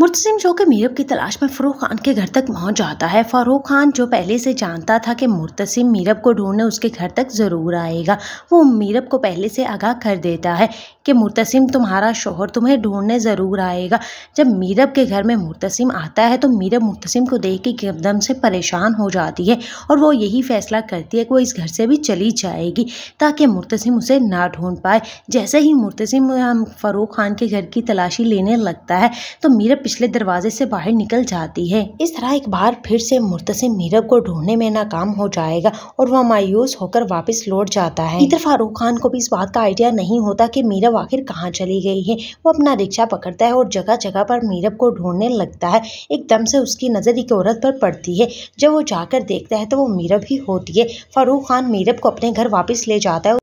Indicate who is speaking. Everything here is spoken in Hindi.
Speaker 1: मुर्तजिम जो कि मीरब की तलाश में फ़ारूक खान के घर तक पहुंच जाता है फ़ारूक खान जो पहले से जानता था कि मुर्तसिम मीरब को ढूंढने उसके घर तक ज़रूर आएगा वो मीरब को पहले से आगाह कर देता है कि मुर्तसिम तुम्हारा शोहर तुम्हें ढूंढने ज़रूर आएगा जब मीरब के घर में मुर्तसिम आता है तो मीरब मुर्तसिम को देख के एकदम से परेशान हो जाती है और वो यही फ़ैसला करती है कि वो इस घर से भी चली जाएगी ताकि मुर्तसिम उसे ना ढूंढ पाए जैसे ही मुर्तसिम फ़ारूक खान के घर की तलाशी लेने लगता है तो मीरब पिछले दरवाजे से बाहर निकल जाती है इस तरह एक बार फिर से मुर्तसिम मीरब को ढूंढने में नाकाम हो जाएगा और वह मायूस होकर वापस लौट जाता है इधर फारूक खान को भी इस बात का आइडिया नहीं होता कि मीरब आखिर कहाँ चली गई है वो अपना रिक्शा पकड़ता है और जगह जगह पर मीरब को ढूंढने लगता है एकदम से उसकी नज़र एक औरत पर पड़ती है जब वो जाकर देखता है तो वो मीरब ही होती है फारूक खान मीरब को अपने घर वापस ले जाता है